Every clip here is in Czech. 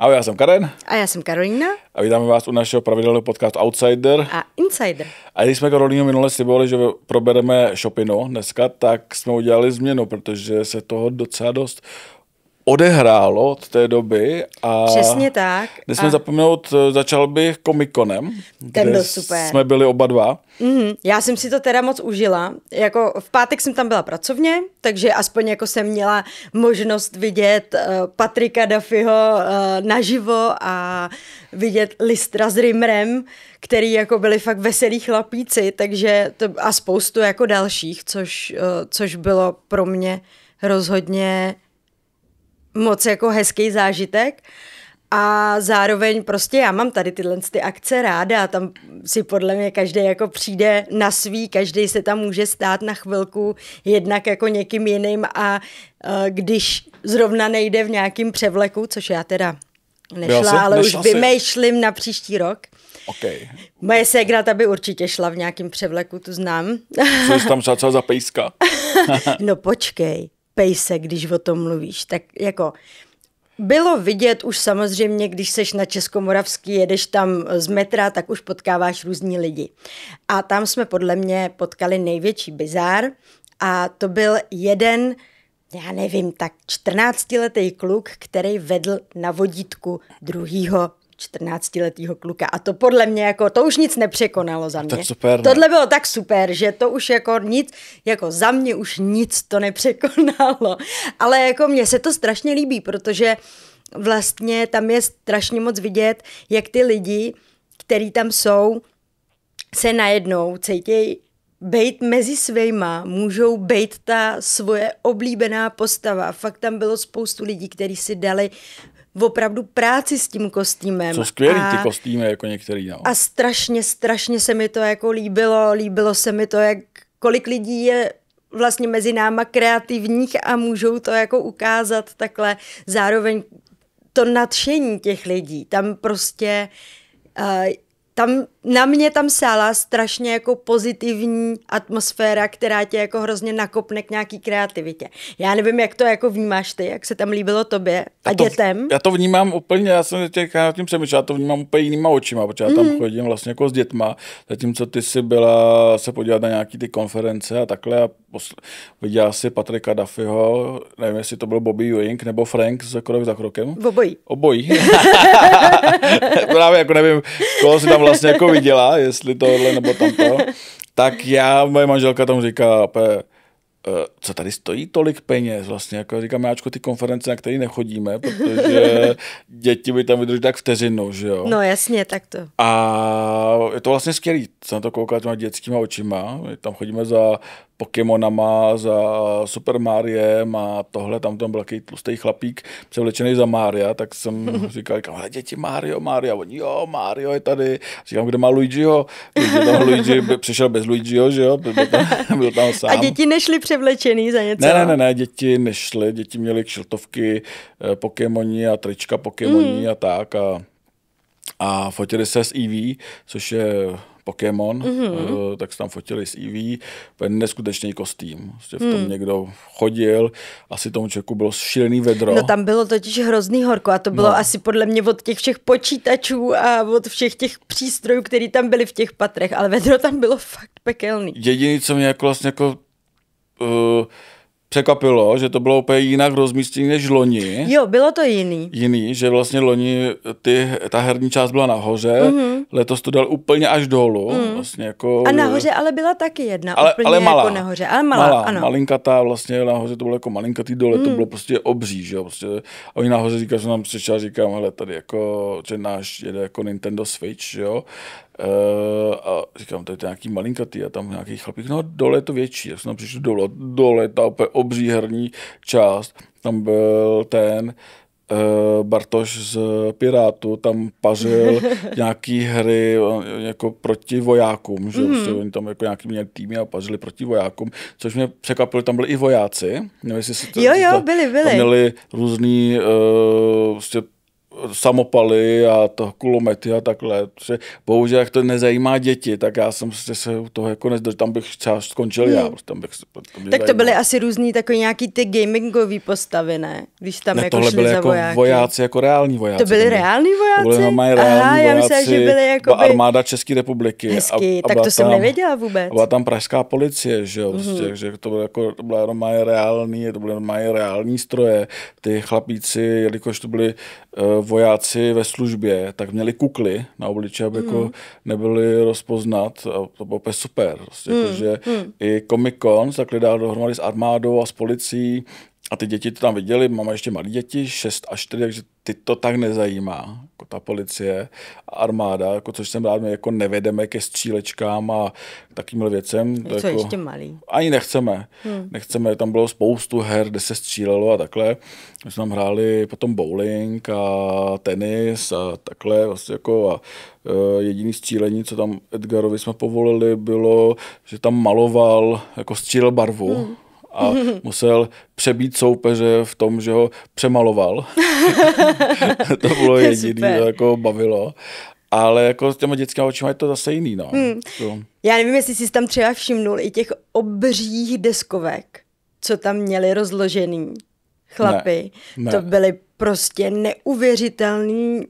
Ahoj, já jsem Karen. A já jsem Karolina. A vítáme vás u našeho pravidelného podcastu Outsider. A Insider. A když jsme Karolínu minule slibovali, že probereme Shopino dneska, tak jsme udělali změnu, protože se toho docela dost odehrálo od té doby. A Přesně tak. Nesmím a... zapomenout, eh, začal bych komikonem. Ten byl super. jsme byli oba dva. Mm-hmm. Já jsem si to teda moc užila. Jako v pátek jsem tam byla pracovně, takže aspoň jako jsem měla možnost vidět uh, Patrika Duffyho uh, naživo a vidět Listra s Rimrem, který jako byli fakt veselí chlapíci, takže to, a spoustu jako dalších, což, uh, což bylo pro mě rozhodně moc jako hezký zážitek. A zároveň prostě já mám tady tyhle ty akce ráda a tam si podle mě každý jako přijde na svý, každý se tam může stát na chvilku jednak jako někým jiným a e, když zrovna nejde v nějakým převleku, což já teda nešla, já si, ale nešla už si. vymýšlím na příští rok. Okay. Moje ségra ta by určitě šla v nějakém převleku, tu znám. Co jsi tam šla třeba za pejska? no počkej pejsek, když o tom mluvíš. Tak jako bylo vidět už samozřejmě, když seš na Českomoravský, jedeš tam z metra, tak už potkáváš různí lidi. A tam jsme podle mě potkali největší bizár a to byl jeden já nevím, tak 14-letý kluk, který vedl na vodítku druhýho 14-letého kluka. A to podle mě jako, to už nic nepřekonalo za no mě. Tak super, ne? No. Tohle bylo tak super, že to už jako nic, jako za mě už nic to nepřekonalo. Ale jako mně se to strašně líbí, protože vlastně tam je strašně moc vidět, jak ty lidi, který tam jsou, se najednou cítějí být mezi svýma, můžou být ta svoje oblíbená postava. Fakt tam bylo spoustu lidí, kteří si dali opravdu práci s tím kostýmem. Co skvělý a, ty kostýmy, jako některý, no. A strašně, strašně se mi to jako líbilo, líbilo se mi to, jak kolik lidí je vlastně mezi náma kreativních a můžou to jako ukázat takhle. Zároveň to nadšení těch lidí, tam prostě, uh, tam na mě tam sála strašně jako pozitivní atmosféra, která tě jako hrozně nakopne k nějaký kreativitě. Já nevím, jak to jako vnímáš ty, jak se tam líbilo tobě a já to, dětem. Já to vnímám úplně, já jsem těch, já nad tím přemýšlel, já to vnímám úplně jinýma očima, protože já tam mm. chodím vlastně jako s dětma, zatímco ty jsi byla se podívat na nějaký ty konference a takhle a posl- viděla si Patrika Duffyho, nevím, jestli to byl Bobby Ewing nebo Frank za krok za krokem. Obojí. Obojí. Právě jako nevím, koho si tam vlastně jako viděla, jestli tohle nebo tamto, tak já, moje manželka tam říká, eh, co tady stojí tolik peněz vlastně, jako říkám, jáčko, ty konference, na které nechodíme, protože děti by tam vydrží tak vteřinu, že jo. No jasně, tak to. A je to vlastně skvělý, se na to koukat těma dětskýma očima, my tam chodíme za Pokémonama, za Super Mariem a tohle, tam tam byl takový tlustý chlapík, převlečený za Mária, tak jsem říkal, říkal ale děti Mario, Mario, oni, jo, Mario je tady. Říkám, kde má Luigiho? Luigi, tam Luigi přišel bez Luigiho, že jo, byl tam, byl tam sám. A děti nešly převlečený za něco? Ne, ne, ne, ne, děti nešly, děti měly kšiltovky eh, Pokémoni a trička Pokémoni mm. a tak a, a fotili se s EV, což je Pokémon, mm-hmm. tak se tam fotili s e je neskutečný kostým. Vlastně v tom mm. někdo chodil, asi tomu člověku bylo šílený vedro. No tam bylo totiž hrozný horko a to bylo no. asi podle mě od těch všech počítačů a od všech těch přístrojů, které tam byly v těch patrech, ale vedro tam bylo fakt pekelný. Jediný, co mě jako vlastně jako uh, překvapilo, že to bylo úplně jinak rozmístění než loni. Jo, bylo to jiný. Jiný, že vlastně loni ty, ta herní část byla nahoře, mm-hmm. letos to dal úplně až dolů. Mm. Vlastně jako, a nahoře ale byla taky jedna, ale, úplně ale malá. jako nahoře, ale malá, malá ano. ta vlastně, nahoře to bylo jako malinkatý dole, mm. to mhm. bylo prostě obří, že jo, prostě. A oni nahoře říkají, že nám přišel, říkám, hele, tady jako, že náš jede jako Nintendo Switch, jo, Eh, a říkám, tady to je nějaký malinkatý a tam nějaký chlapík, no dole je to větší, já jsem tam přišel dole, dole ta úplně obří herní část, tam byl ten uh, Bartoš z Pirátu, tam pařil nějaký hry jako proti vojákům, že mm. oni tam jako nějaký měli týmy a pařili proti vojákům, což mě překvapilo, tam byli i vojáci, nevím, jestli to, jo, jo, byli, byli. tam měli různý uh, prostě samopaly a to kulomety a takhle. Protože bohužel, jak to nezajímá děti, tak já jsem prostě se u toho jako nezdržel. Tam bych třeba skončil hmm. já. Prostě tam bych, tam tak zajímal. to byly asi různý takový nějaký ty gamingové postavy, ne? Když tam ne, jako tohle šli byly za jako vojáky. vojáci, jako reální vojáci. To byly reální vojáci? To byly reální Aha, vojáci. já myslím, že byly jako by... armáda České republiky. Hezky, a, tak to tam, jsem nevěděla vůbec. Byla tam pražská policie, že jo? Prostě, mm-hmm. že to bylo jako, to byla jenom reální, to byly normálně reální stroje. Ty chlapíci, jelikož to byly uh, eh, vojáci ve službě, tak měli kukly na obliče, aby mm. jako hmm. nebyli rozpoznat. A to bylo úplně super. Prostě, mm. jako, hmm. že mm. I Comic Con se takhle dohromady s armádou a s policií a ty děti to tam viděli, máme ještě malí děti, 6 až 4, takže ty to tak nezajímá, jako ta policie armáda, jako což jsem rád, my jako nevedeme ke střílečkám a takým věcem. To Co jako, ještě malý? Ani nechceme. Hmm. Nechceme, tam bylo spoustu her, kde se střílelo a takhle. My jsme tam hráli potom bowling a tenis a takhle vlastně jako a e, jediný střílení, co tam Edgarovi jsme povolili, bylo, že tam maloval, jako střílel barvu. Hmm a musel přebít soupeře v tom, že ho přemaloval. to bylo jediné, co jako bavilo. Ale jako s těma dětskými očima je to zase jiný. No. Hmm. To. Já nevím, jestli jsi tam třeba všimnul i těch obřích deskovek, co tam měli rozložený chlapy. Ne, ne. To byly prostě neuvěřitelné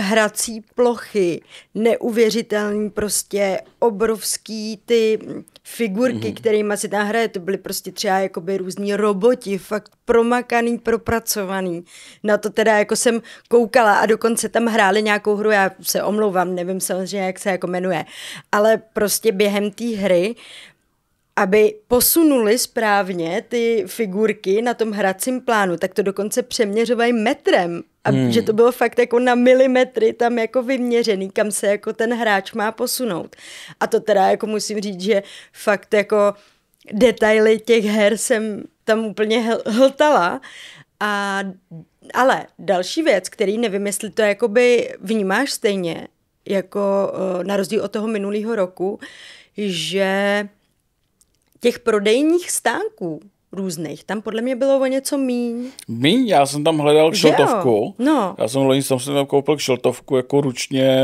hrací plochy, neuvěřitelný prostě obrovský ty figurky, mm-hmm. kterými si tam hraje, to byly prostě třeba jakoby různí roboti, fakt promakaný, propracovaný. Na to teda jako jsem koukala a dokonce tam hráli nějakou hru, já se omlouvám, nevím samozřejmě, jak se jako jmenuje, ale prostě během té hry aby posunuli správně ty figurky na tom hracím plánu, tak to dokonce přeměřovají metrem. A hmm. že to bylo fakt jako na milimetry tam jako vyměřený, kam se jako ten hráč má posunout. A to teda jako musím říct, že fakt jako detaily těch her jsem tam úplně hltala. A, ale další věc, který nevím, jestli to jakoby vnímáš stejně, jako eh, na rozdíl od toho minulého roku, že těch prodejních stánků různých. Tam podle mě bylo o něco míň. Míň? Já jsem tam hledal kšeltovku. No. Já jsem loni jsem tam koupil kšeltovku jako ručně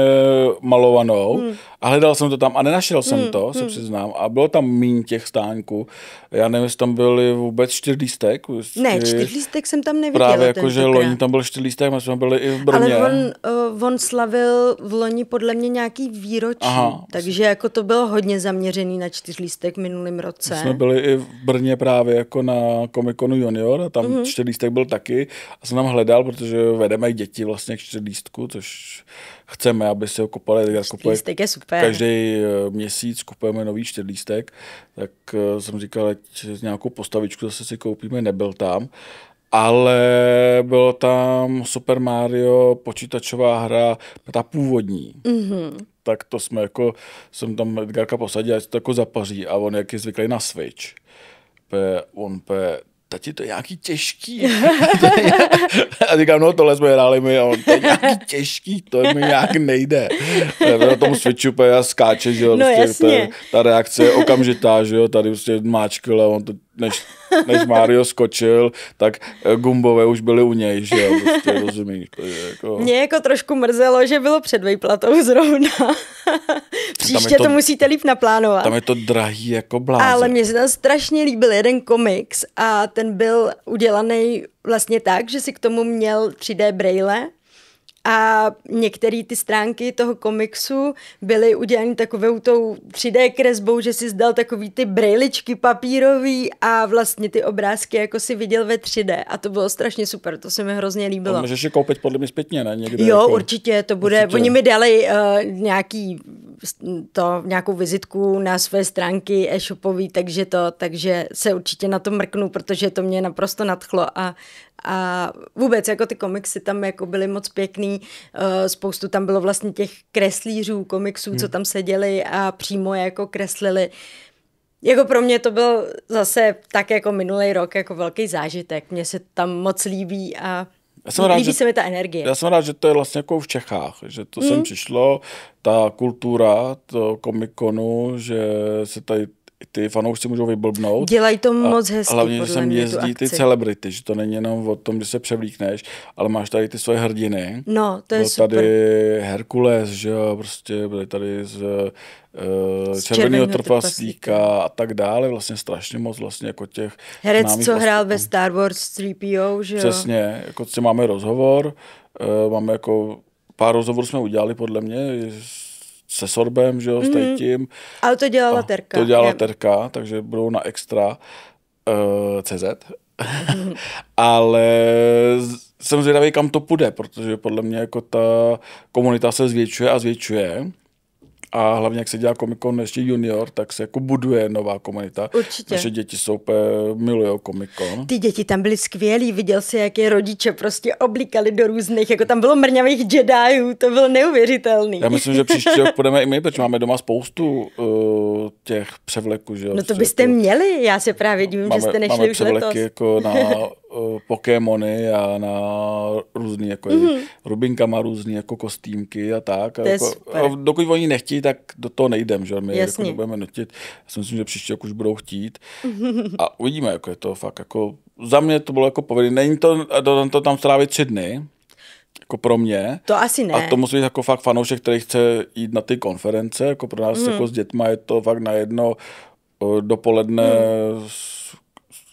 malovanou hmm. A hledal jsem to tam a nenašel jsem hmm, to, hmm. se přiznám. A bylo tam míň těch stánků. Já nevím, jestli tam byly vůbec lístek. Ne, lístek jsem tam neviděla. Právě jako, že loni tam byl lístek, my jsme byli i v Brně. Ale on, uh, on slavil v loni podle mě nějaký výročí, Aha, takže jako to bylo hodně zaměřený na čtyřlístek v minulém roce. My jsme byli i v Brně právě jako na komikonu Junior a tam mm-hmm. lístek byl taky. A jsem tam hledal, protože vedeme děti vlastně k lístku, což chceme, aby se ho kopali. Tak kopali je super. Každý eh, měsíc kupujeme nový čtyřlístek, tak eh, jsem říkal, ať nějakou postavičku zase si koupíme, nebyl tam. Ale bylo tam Super Mario, počítačová hra, ta původní. Mm-hmm tak to jsme jako, jsem tam Edgarka posadil, ať to jako zapaří a on jak je zvyklý na Switch. Pe, on pe, tati, to je nějaký těžký. a říkám, no tohle jsme hráli my a on, to je nějaký těžký, to mi nějak nejde. Na tom switchu a skáče, že jo, no, prostě, ta, ta, reakce je okamžitá, že jo, tady prostě máčkl a on to, než, než Mario skočil, tak eh, gumbové už byly u něj, že jo, prostě rozumíš. jako... Mě jako trošku mrzelo, že bylo před vejplatou zrovna. Příště to, to musíte líp naplánovat. Tam je to drahý jako blázen. Ale mně se tam strašně líbil jeden komiks a ten byl udělaný vlastně tak, že si k tomu měl 3D braille a některé ty stránky toho komiksu byly udělané takovou tou 3D kresbou, že si zdal takový ty brejličky papírový a vlastně ty obrázky jako si viděl ve 3D a to bylo strašně super, to se mi hrozně líbilo. A můžeš je koupit podle mě zpětně, ne? Někde, jo, jako... určitě, to bude, určitě. oni mi dali uh, nějaký to, nějakou vizitku na své stránky e-shopový, takže to, takže se určitě na to mrknu, protože to mě naprosto nadchlo a a vůbec jako ty komiksy tam jako byly moc pěkný, eh, spoustu tam bylo vlastně těch kreslířů komiksů, hmm. co tam seděli a přímo je jako kreslili. Jako pro mě to byl zase tak jako minulý rok jako velký zážitek. Mně se tam moc líbí a já jsem Líbí rád, že, se mi ta energie. Já jsem rád, že to je vlastně jako v Čechách, že to mm. sem hmm. přišlo, ta kultura to komikonu, že se tady ty fanoušci můžou vyblbnout. Dělají to moc hezky. A hlavně, že sem jezdí ty celebrity, že to není jenom o tom, že se převlíkneš, ale máš tady ty svoje hrdiny. No, to je Byl super. tady Herkules, že jo, prostě byli tady z, uh, z Červeného trpaslíka a tak dále, vlastně strašně moc vlastně jako těch... Herec, co vlastně, hrál ve Star Wars 3PO, že jo? Přesně, jako si máme rozhovor, uh, máme jako pár rozhovorů jsme udělali podle mě se sorbem, že jo, mm-hmm. s mhm. tady tím. Ale to dělala a, Terka. To dělala je. Terka, takže budou na extra uh, eh, CZ. Mm-hmm. Ale jsem zvědavý, kam to půjde, protože podle mě jako ta komunita se zvětšuje a zvětšuje a hlavně, jak se dělá Comic Con ještě junior, tak se jako buduje nová komunita. Určitě. Naše děti jsou úplně, milují Comic Con. Ty děti tam byly skvělí, viděl se, jak je rodiče prostě oblikali do různých, jako tam bylo mrňavých Jediů, to bylo neuvěřitelný. Já myslím, že příští rok půjdeme i my, protože máme doma spoustu uh, těch převleků. Že jo? No to prostě byste jako, měli, já se právě divím, no, že jste nešli máme už převleky letos. jako na Eh, Pokémony a na různý, jako mm-hmm. Rubinka má různý jako kostýmky a tak. a jako, A dokud oni nechtí, tak do toho nejdem, že my jako nebudeme nutit. Já si myslím, že příště jako už budou chtít. a uvidíme, jako je to fakt jako, za mě to bylo jako povedené. Není to, to, to tam strávit tři dny, jako pro mě. To asi ne. A to musí být jako fakt fanoušek, který chce jít na ty konference, jako pro nás mm. jako s dětma je to fakt na jedno eh, dopoledne mm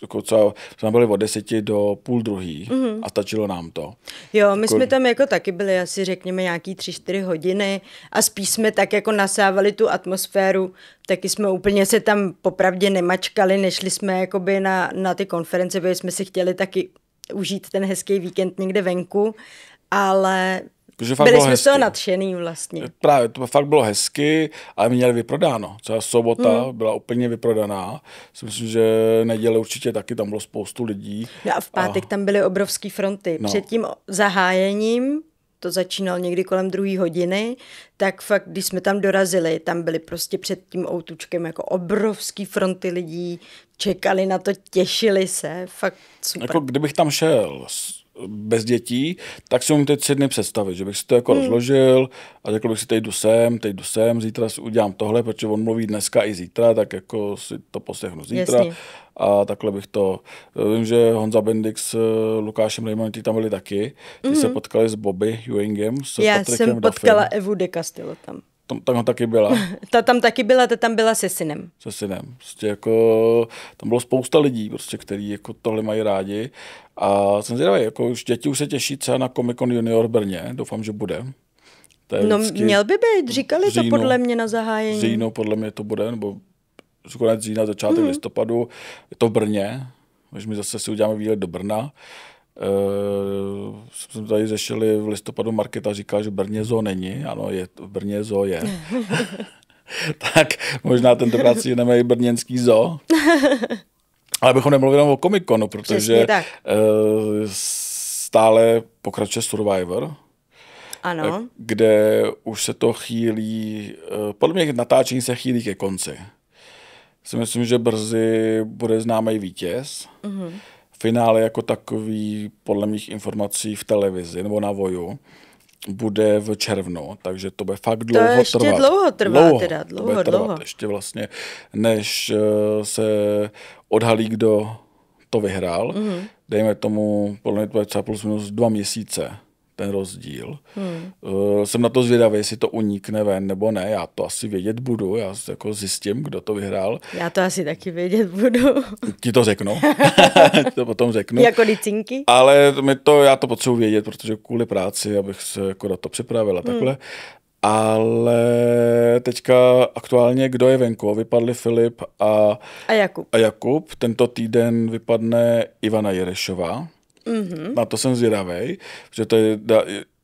jako co, jsme byli od deseti do půl druhý mm-hmm. a stačilo nám to. Jo, my jako... jsme tam jako taky byli asi řekněme nějaký tři, čtyři hodiny a spíš jsme tak jako nasávali tu atmosféru, taky jsme úplně se tam popravdě nemačkali, nešli jsme jakoby na, na ty konference, protože jsme si chtěli taky užít ten hezký víkend někde venku, ale Protože fakt Byli jsme z toho nadšený vlastně. Právě, to fakt bylo hezky, ale měli vyprodáno. Třeba sobota hmm. byla úplně vyprodaná. Si myslím, že neděle určitě taky tam bylo spoustu lidí. No a v pátek a... tam byly obrovské fronty. No. Před tím zahájením to začínal někdy kolem druhé hodiny, tak fakt, když jsme tam dorazili, tam byly prostě před tím outučkem jako obrovský fronty lidí, čekali na to, těšili se, fakt super. Jako kdybych tam šel bez dětí, tak si umím ty tři dny představit, že bych si to jako hmm. rozložil a řekl bych si, teď jdu sem, teď jdu sem, zítra si udělám tohle, protože on mluví dneska i zítra, tak jako si to poslechnu zítra. Jasně. A takhle bych to... Vím, že Honza Bendix s Lukášem Rejmanem, ty tam byli taky. Ty mm-hmm. se mhm. potkali s Bobby Ewingem, s Já Patrickem jsem potkala Duffem. Evu de Castillo tam tam, tam taky byla. ta tam taky byla, ta tam byla se synem. Se synem. Prostě jako, tam bylo spousta lidí, prostě, který jako tohle mají rádi. A jsem zvědavý, jako už děti už se těší třeba na Comic Con Junior Brně, doufám, že bude. No měl by být, říkali říjnu, to podle mě na zahájení. Říjno podle mě to bude, nebo konec října, začátek mm. listopadu. Je to v Brně, takže my zase si uděláme výlet do Brna. Eh, jsme tady řešili v listopadu, Marketa říká, že Brnězo není. Ano, je, Brnězo je. tak možná tentokrát si jdeme i brněnský zo, Ale bychom nemluvili jenom o komikonu, protože eh, stále pokračuje Survivor. Ano. Eh, kde už se to chýlí, podle mě natáčení se chýlí ke konci. Si myslím, že brzy bude známý vítěz. Uh-huh finále jako takový, podle mých informací, v televizi nebo na voju, bude v červnu, takže to bude fakt dlouho to ještě trvat. dlouho trvá dlouho, teda, dlouho, to bude trvat dlouho. Ještě vlastně, než eh, se odhalí, kdo to vyhrál. Mm-hmm. Dejme tomu, podle mě to bude třeba plus minus dva měsíce ten rozdíl. Hmm. Eh, jsem na to zvědavý, jestli to unikne ven nebo ne. Já to asi vědět budu, já jako zjistím, kdo to vyhrál. Já to asi taky vědět budu. Ti to řeknu. to potom řeknu. Jako licinky. Ale my to, já to potřebuji vědět, protože kvůli práci, abych se jako na to připravila a hmm. takhle. Ale teďka aktuálně, kdo je venku? Vypadli Filip a, a, Jakub. a Jakub. Tento týden vypadne Ivana Jerešová. Mm-hmm. Na to jsem zvědavý, protože to je,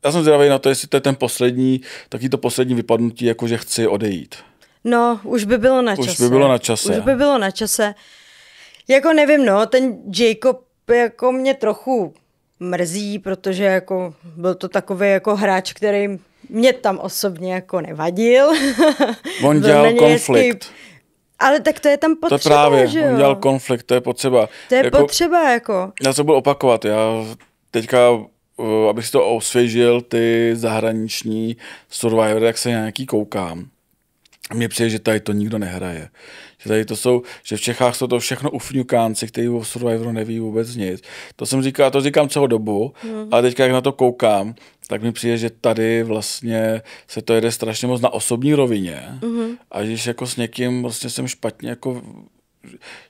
já jsem zvědavý na to, jestli to je ten poslední, taky to poslední vypadnutí, jako že chci odejít. No, už by bylo na čase. Už by bylo na čase. Už by bylo na čase. Jako nevím, no, ten Jacob jako mě trochu mrzí, protože jako byl to takový jako hráč, který mě tam osobně jako nevadil. On dělal konflikt. Hezký, ale tak to je tam potřeba, To právě, že jo? on dělal konflikt, to je potřeba. To je jako, potřeba, jako. Já to budu opakovat, já teďka, eh, abych si to osvěžil, ty zahraniční Survivor, jak se nějaký koukám, mně přijde, že tady to nikdo nehraje. Že tady to jsou, že v Čechách jsou to všechno ufňukánci, kteří o Survivoru neví vůbec nic. To jsem říkal, to říkám celou dobu, mm. ale teďka, jak na to koukám, tak mi přijde, že tady vlastně se to jede strašně moc na osobní rovině mm-hmm. a když jako s někým vlastně jsem špatně jako,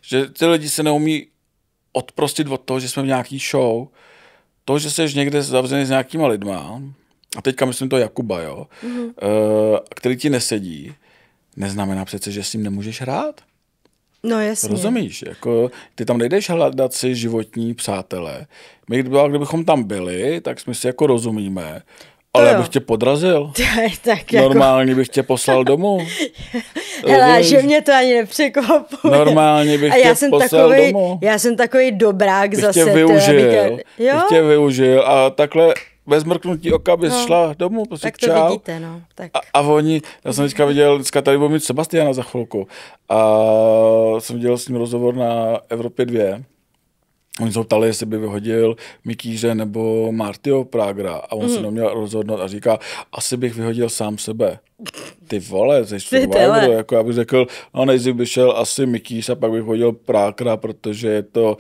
že ty lidi se neumí odprostit od toho, že jsme v nějaký show, to, že jsi někde zavřený s nějakýma lidma, a teďka myslím to Jakuba, jo, mm-hmm. který ti nesedí, neznamená přece, že s ním nemůžeš hrát. No jasně. Rozumíš, jako ty tam nejdeš hledat si životní přátelé. My kdybychom tam byli, tak jsme si jako rozumíme. Ale já bych tě podrazil. tak jako... Normálně bych tě poslal domů. Hele, že mě to ani nepřekvapuje. Normálně bych a já tě jsem poslal takový, domů. Já jsem takový dobrák bych zase. Tě využil, tě... Jo? Bych tě využil a takhle bez mrknutí oka by no, šla domů, prostě tak to čau. vidíte, no. Tak. A, a oni, já jsem teďka viděl, dneska tady budu mít Sebastiana za chvilku a jsem dělal s ním rozhovor na Evropě 2 Oni se ptali, jestli by vyhodil Mikíře nebo Martio Pragra a on mm. se neměl rozhodnout a říká, asi bych vyhodil sám sebe. Ty vole, jsi Survivor, jako já bych řekl, no nejdřív bych šel asi Mikíř a pak bych hodil Prákra, protože je to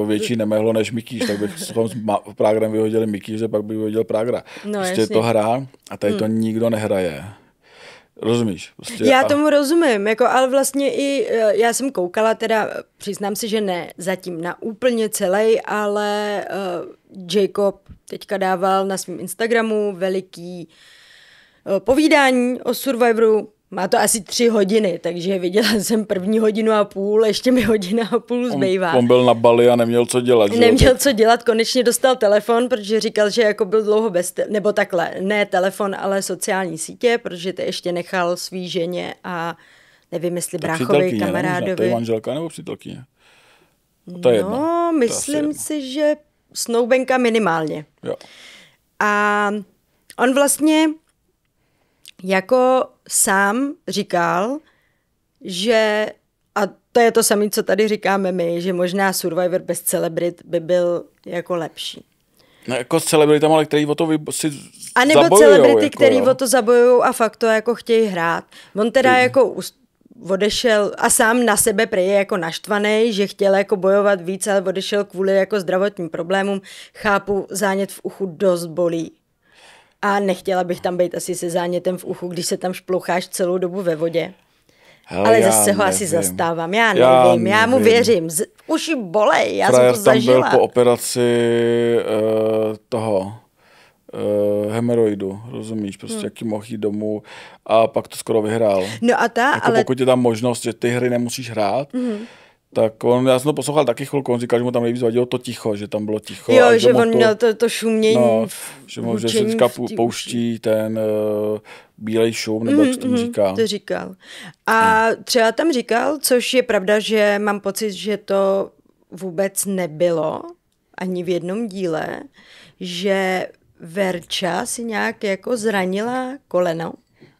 uh, větší nemehlo než Mikíř. tak bych s Prágrem vyhodil Mikíře, pak bych vyhodil Prágra. No, prostě je to hra a tady hmm. to nikdo nehraje. Rozumíš? Prostě já a... tomu rozumím, jako, ale vlastně i eh, já jsem koukala, teda přiznám si, že ne zatím na úplně celý, ale uh, Jacob teďka dával na svém Instagramu veliký uh, povídání o Survivoru, má to asi tři hodiny, takže viděla jsem první hodinu a půl, ještě mi hodina a půl zbývá. On, on byl na Bali a neměl co dělat. Že? Neměl co dělat, konečně dostal telefon, protože říkal, že jako byl dlouho bez, te- nebo takhle, ne telefon, ale sociální sítě, protože to ještě nechal svý ženě a nevím, jestli to bráchovi, kamarádovi. to je manželka nebo přítelkyně? To je no, jedno. myslím to je si, jedno. že snoubenka minimálně. Jo. A on vlastně jako sám říkal, že, a to je to samé, co tady říkáme my, že možná Survivor bez celebrit by byl jako lepší. No jako s celebritama, ale který o to si A nebo zabojujou, celebrity, jako, který jo. o to zabojují a fakt to jako chtějí hrát. On teda Ty. jako odešel a sám na sebe prej jako naštvaný, že chtěl jako bojovat víc, ale odešel kvůli jako zdravotním problémům. Chápu, zánět v uchu dost bolí. A nechtěla bych tam být asi se zánětem v uchu, když se tam šploucháš celou dobu ve vodě. Hele, ale zase ho asi zastávám. Já nevím, já, nevím. já mu věřím. Z, jí bolej, já Frajer jsem to zažila. tam byl po operaci uh, toho eh, hemeroidu, rozumíš, prostě hmm. jaký mohl jít domů a pak to skoro vyhrál. No a ta, jako ale... Pokud je tam možnost, že ty hry nemusíš hrát, hmm tak on, já jsem to poslouchal taky chvilku, on říkal, že mu tam nejvíc vadilo to ticho, že tam bylo ticho. Jo, a že, že on to, měl to, to šumění. No, že, mu, že se teďka pouští ten uh, bílej šum, nebo mm, jak mhm, říkal? To říkal. A no. třeba tam říkal, což je pravda, že mám pocit, že to vůbec nebylo, ani v jednom díle, že Verča si nějak jako zranila koleno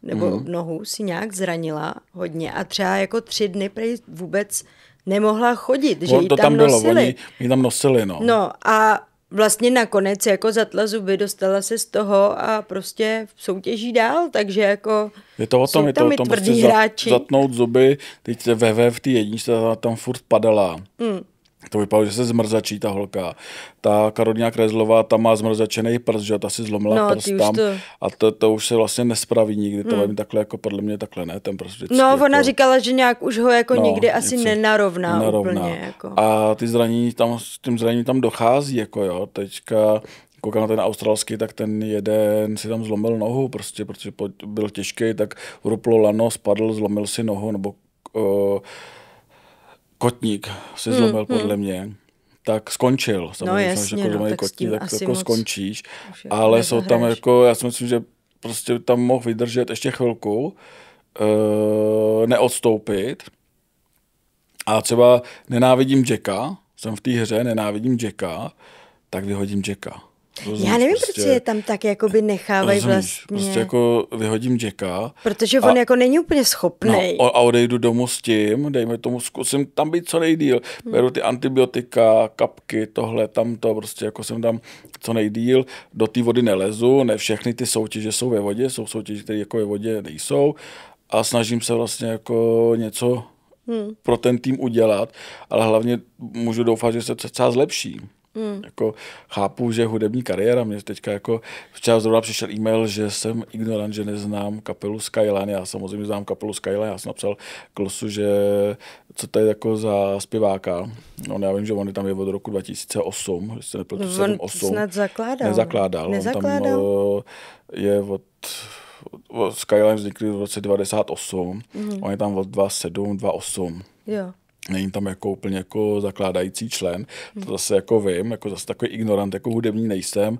nebo mm. nohu si nějak zranila hodně a třeba jako tři dny prej vůbec nemohla chodit, že no, tam, tam bylo, nosili. Oni, oni tam nosili, no. No a vlastně nakonec jako zatla zuby, dostala se z toho a prostě v soutěží dál, takže jako je to o tom, je to o tom prostě hráči. zatnout zuby, teď se ve, ve v té jedničce tam furt padala. Hmm to vypadalo, že se zmrzačí ta holka. Ta Karolina Krezlová, ta má zmrzačený prst, že ta si zlomila no, prst tam to... a to, to už se vlastně nespraví nikdy, to hmm. takhle jako podle mě takhle ne, ten prst No, jako... ona říkala, že nějak už ho jako no, nikdy asi nenarovná, nenarovná, úplně. Jako. A ty zranění tam, s tím zraněním tam dochází, jako jo, teďka koukám na ten australský, tak ten jeden si tam zlomil nohu, prostě, protože byl těžký, tak ruplo lano, spadl, zlomil si nohu, nebo uh, kotník se mm, zlomil hmm, podle mě, tak skončil. No samozřejmě, no jasně, že jako no, tak kotník, tak jako skončíš. Jako Ale jsou zahraješ. tam jako, já si myslím, že prostě tam mohl vydržet ještě chvilku, e, neodstoupit. A třeba nenávidím Jacka, jsem v té hře, nenávidím Jacka, tak vyhodím Jacka. Rozumíš, Já nevím, prostě, proč je tam tak jakoby nechávají rozumíš, vlastně. Prostě jako vyhodím Jacka. Protože on a, jako není úplně schopný. No, a odejdu domů s tím, dejme tomu, zkusím tam být co nejdíl. Hmm. Beru ty antibiotika, kapky, tohle, tamto, prostě jako jsem tam co nejdíl. Do té vody nelezu, ne všechny ty soutěže jsou ve vodě, jsou soutěže, které jako ve vodě nejsou. A snažím se vlastně jako něco hmm. pro ten tým udělat, ale hlavně můžu doufat, že se třeba zlepší. Hmm. Jako chápu, že hudební kariéra, mě teďka jako včera zrovna přišel e-mail, že jsem ignorant, že neznám kapelu Skyline, já samozřejmě znám kapelu Skyline, já jsem napsal Klosu, že co to je jako za zpěváka, no já vím, že on je tam je od roku 2008, že se nepletu, snad zakládal. Nezakládal. Nezakládal. On tam eh, je od Skyline vznikl v roce 98, mm. on je tam od 27, 28. Jo není tam jako úplně jako zakládající člen, to hmm. zase jako vím, jako zase takový ignorant jako hudební nejsem,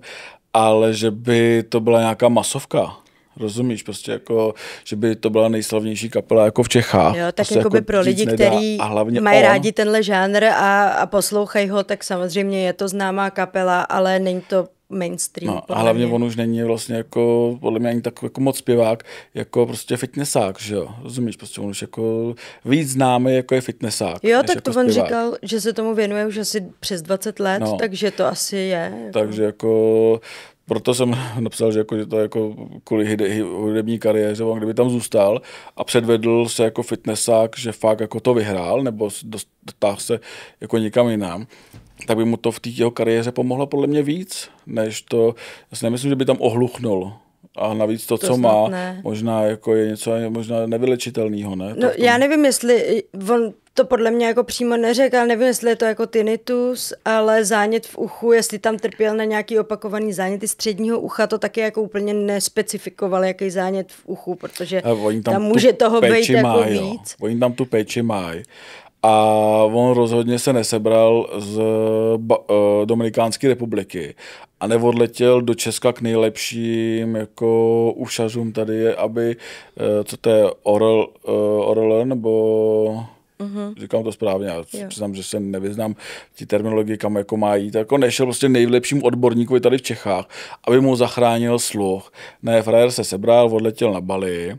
ale že by to byla nějaká masovka, Rozumíš, prostě jako, že by to byla nejslavnější kapela jako v Čechách. Jo, tak prostě jako by pro lidi, kteří mají on. rádi tenhle žánr a, a poslouchají ho, tak samozřejmě je to známá kapela, ale není to mainstream. No, a hlavně mě. on už není vlastně jako, podle mě ani tak jako moc zpěvák, jako prostě fitnessák, že jo, rozumíš, prostě on už jako víc známý, jako je fitnessák. Jo, tak jako to on říkal, že se tomu věnuje už asi přes 20 let, no, takže to asi je. Jako. Takže jako, proto jsem napsal, že, jako, že to je jako kvůli hudební kariéře, on kdyby tam zůstal a předvedl se jako fitnessák, že fakt jako to vyhrál, nebo dotáhl se jako někam jinam, tak by mu to v té jeho kariéře pomohlo podle mě víc, než to, já si nemyslím, že by tam ohluchnul. A navíc to, to co má, ne. možná jako je něco možná nevylečitelného, ne? No, já nevím, jestli on to podle mě jako přímo neřekl, ale nevím, jestli je to jako tinnitus, ale zánět v uchu, jestli tam trpěl na nějaký opakovaný zánět středního ucha, to taky jako úplně nespecifikoval, jaký zánět v uchu, protože tam, tam může toho být jako má, víc. Jo. Oni tam tu péči mají a on rozhodně se nesebral z eh, Dominikánské republiky a neodletěl do Česka k nejlepším jako ušařům tady aby, eh, co to je, Orel, eh, Orl nebo... Uh-huh. Říkám to správně, já jo. přiznám, že se nevyznám ti terminologie kam jako má jít. Jako nešel prostě nejlepším odborníkovi tady v Čechách, aby mu zachránil sluch. Ne, frajer se sebral, odletěl na Bali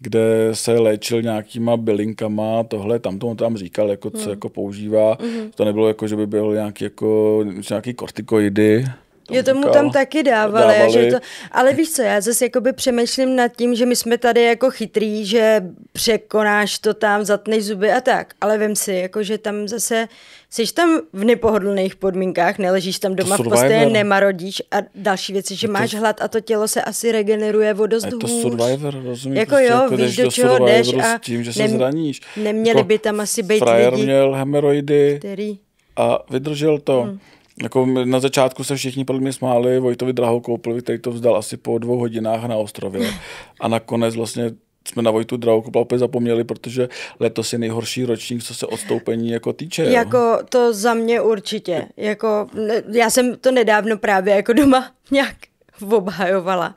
kde se léčil nějakýma bylinkama, tohle, tam on tam říkal, jako, co hmm. jako používá. hmm To nebylo jako, že by byl nějaký, jako, nějaký kortikoidy, tam jo, tomu říkal, tam taky dávali. dávali. Že to, ale víš co, já zase jakoby přemýšlím nad tím, že my jsme tady jako chytrý, že překonáš to tam, zatneš zuby a tak. Ale vím si, jako, že tam zase jsi tam v nepohodlných podmínkách, neležíš tam doma v postele, nemarodíš a další věci, že to, máš hlad a to tělo se asi regeneruje o dost hůř. to survivor, rozumíš? Jako prostě, jo, jako víš, do čeho jdeš a s tím, že se nem, zraníš. Neměli jako by tam asi být lidi, měl hemeroidy který... a vydržel to. Hmm jako na začátku se všichni podle mě smáli Vojtovi Drahokouplovi, který to vzdal asi po dvou hodinách na ostrově. A nakonec vlastně jsme na Vojtu Drahokoupla opět zapomněli, protože letos je nejhorší ročník, co se odstoupení jako týče. Jo? Jako to za mě určitě. Jako, já jsem to nedávno právě jako doma nějak obhajovala,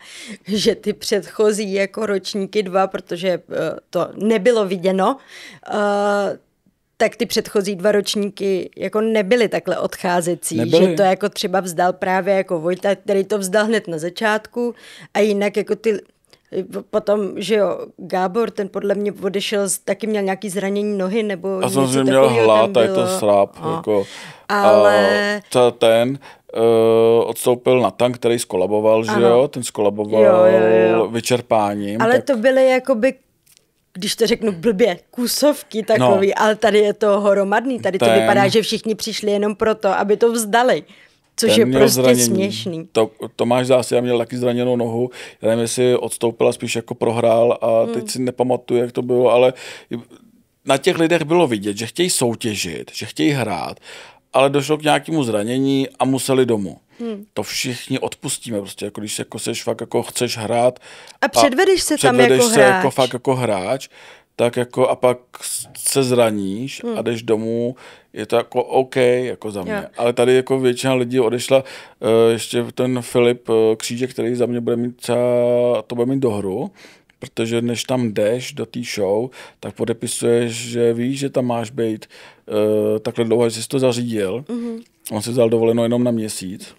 že ty předchozí jako ročníky dva, protože eh, to nebylo viděno, eh, tak ty předchozí dva ročníky jako nebyly takhle odcházecí, nebyly. že to jako třeba vzdal právě jako Vojta, který to vzdal hned na začátku a jinak jako ty Potom, že jo, Gábor, ten podle mě odešel, taky měl nějaký zranění nohy, nebo A takového. měl hlad, a je to sráp. No. Jako, Ale... A ten, uh, odstoupil na tank, který skolaboval, ano. že jo? Ten skolaboval jo, jo, jo. vyčerpáním. Ale tak... to byly jakoby když to řeknu blbě, kusovky takový, no. ale tady je to hromadný, tady ten, to vypadá, že všichni přišli jenom proto, aby to vzdali. Což je prostě zranění. směšný. To, Tomáš Já měl taky zraněnou nohu, já nevím, jestli odstoupila, spíš jako prohrál a hmm. teď si nepamatuju, jak to bylo, ale na těch lidech bylo vidět, že chtějí soutěžit, že chtějí hrát ale došlo k nějakému zranění a museli domů. Hmm. To všichni odpustíme, prostě, jako když jako seš fakt jako chceš hrát. A předvedeš a se předvedeš tam jako se jako hráč. Jako fakt jako hráč, tak jako a pak se zraníš hmm. a jdeš domů, je to jako OK, jako za mě. Jo. Ale tady jako většina lidí odešla, uh, ještě ten Filip uh, Křížek, který za mě bude mít třeba, to bude mít do hru, protože než tam jdeš do té show, tak podepisuješ, že víš, že tam máš být uh, takhle dlouho, že jsi to zařídil. Mm-hmm. On si vzal dovolenou jenom na měsíc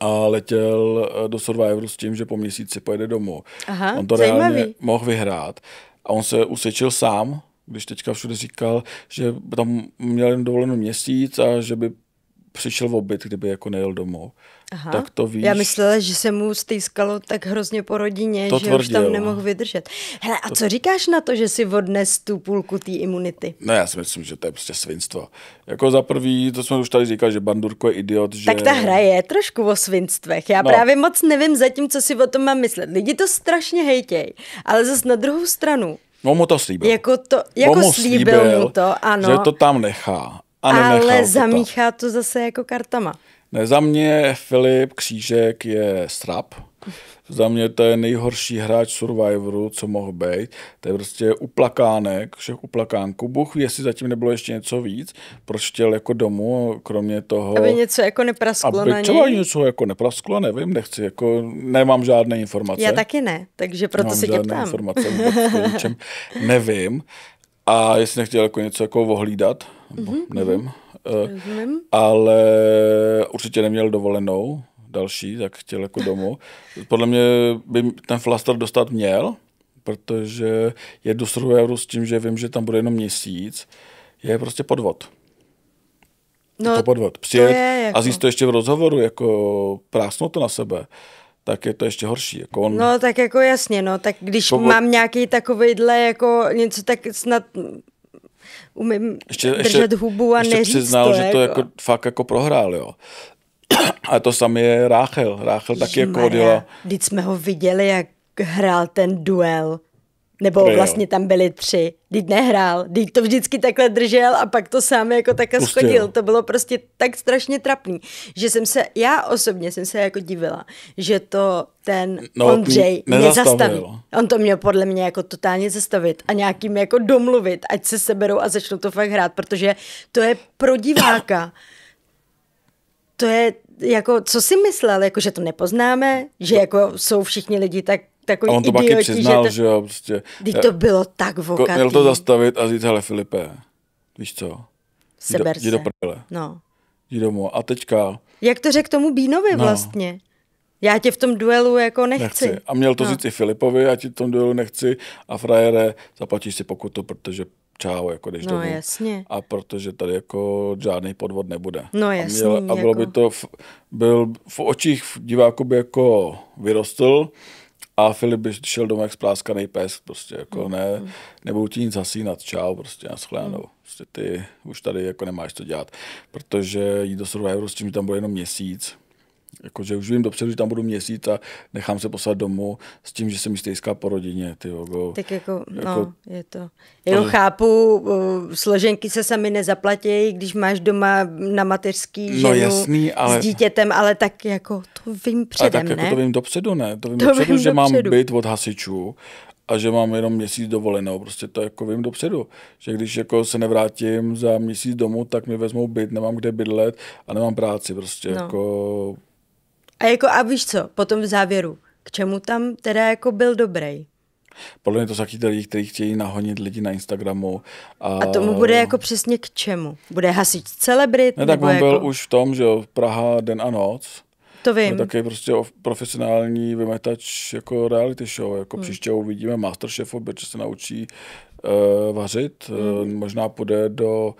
a letěl eh, do Survivoru s tím, že po měsíci pojede domů. Aha, on to zajímavý. reálně mohl vyhrát. A on se usvědčil sám, když teďka všude říkal, že tam měl jen dovolenou měsíc a že by přišel v obyt, kdyby jako nejel domů. Aha. Tak to víš. Já myslela, že se mu stýskalo tak hrozně po rodině, to že tvrdil. už tam nemohl vydržet. Hele, a to... co říkáš na to, že si odnes tu půlku té imunity? Ne, no, já si myslím, že to je prostě svinstvo. Jako za prvý, to jsme už tady říkali, že Bandurko je idiot. Že... Tak ta hra je trošku o svinstvech. Já no. právě moc nevím zatím, co si o tom mám myslet. Lidi to strašně hejtěj, ale zase na druhou stranu, No mu to slíbil. Jako, to, jako mu slíbil, slíbil mu to, ano. Že to tam nechá a ale zamíchá to. to zase jako kartama. Ne, za mě Filip Křížek je strap. Za mě to je nejhorší hráč Survivoru, co mohl být. To je prostě uplakánek, všech uplakánků. Bůh ví, jestli zatím nebylo ještě něco víc, proč chtěl jako domů, kromě toho... Aby něco jako neprasklo aby na něj. Aby něco jako neprasklo, nevím, nechci, jako nemám žádné informace. Já taky ne, takže proto nemám se tě ptám. informace, nevím. A jestli nechtěl jako něco jako ohlídat, nebo mm-hmm. nevím. Mhm. Eh, Rozumím. Ale určitě neměl dovolenou další, tak chtěl jako domů. Podle mě by ten flaster dostat měl, protože je do Survivoru s tím, že vím, že tam bude jenom měsíc, je prostě podvod. No, je to podvod. Přijet to je jako... a zjistit to ještě v rozhovoru, jako prásnout to na sebe tak je to ještě horší. Jako on... No tak jako jasně, no, tak když Povo... mám nějaký takovejhle jako něco, tak snad umím ještě, držet ještě, hubu a ještě neříct přiznal, to, že to jako, jako fakt jako prohrál, jo. A to samé je Ráchel. Ráchel taky Ježmarja, jako odjela. Vždyť jsme ho viděli, jak hrál ten duel. Nebo Prejel. vlastně tam byli tři. dít nehrál, dít to vždycky takhle držel a pak to sám jako takhle Pustil. schodil. To bylo prostě tak strašně trapný, že jsem se, já osobně jsem se jako divila, že to ten no, Ondřej nezastaví. On to měl podle mě jako totálně zastavit a nějakým jako domluvit, ať se seberou a začnou to fakt hrát, protože to je pro diváka to je jako, co si myslel, jako, že to nepoznáme, že no. jako jsou všichni lidi tak takový a on to idioti, taky přiznal, že to, že jo, prostě. Když eh, to bylo tak vokatý. Jako měl to zastavit a říct, hele Filipe, víš co? Seber jdi, se. Jdi do prdele. No. Jdi domů a teďka. Jak to řekl tomu Bínovi no. vlastně? Já tě v tom duelu jako nechci. nechci. A měl to no. říct i Filipovi, já ti v tom duelu nechci a frajere, zaplatíš si pokutu, protože čau, jako když no, domů. Jasně. A protože tady jako žádný podvod nebude. No jasně. A, měl, a bylo jako... by to, v, byl v očích diváku by jako vyrostl a Filip by šel domů jak spláskaný pes, prostě jako ne, nebudu ti nic zasínat, čau, prostě mm. Prostě ty už tady jako nemáš co dělat, protože jít do Survivoru s tím, že tam bude jenom měsíc, Jakože už vím dopředu, že tam budu měsíc a nechám se poslat domů s tím, že se mi stejská po rodině. Ty Tak jako, no, jako, no, je to. Já ale... chápu, uh, složenky se sami nezaplatí, když máš doma na mateřský no, ženu no, jasný, ale... s dítětem, ale tak jako to vím předem, ale tak jako ne? Jako to vím dopředu, ne? To vím to dopředu, vím že dopředu. mám být od hasičů a že mám jenom měsíc dovolenou. Prostě to jako vím dopředu, že když jako se nevrátím za měsíc domů, tak mi vezmou byt, nemám kde bydlet a nemám práci. Prostě no. jako a jako a víš co, potom v závěru, k čemu tam teda jako byl dobrý? Podle mě to jsou taky lidi, kteří chtějí nahonit lidi na Instagramu. A... a tomu bude jako přesně k čemu? Bude hasit celebrit? Ne, tak on jako... byl už v tom, že Praha den a noc. To vím. Je taky prostě profesionální vymetač jako reality show. Jako hmm. příště uvidíme Masterchefu, protože se naučí uh, vařit. Eh, hmm. Uh, možná půjde do,